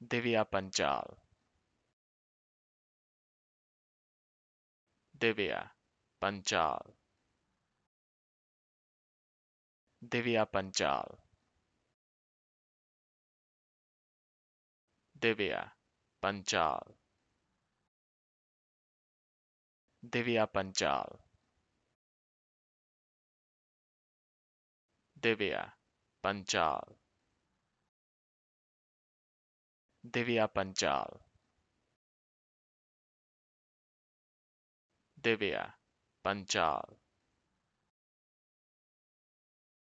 Divya Panjal. Divya Panjal. Divya Panjal. Divya Panjal. Divya Panjal. Divya Panjal. Deviya Panchal. Deviya Panchal.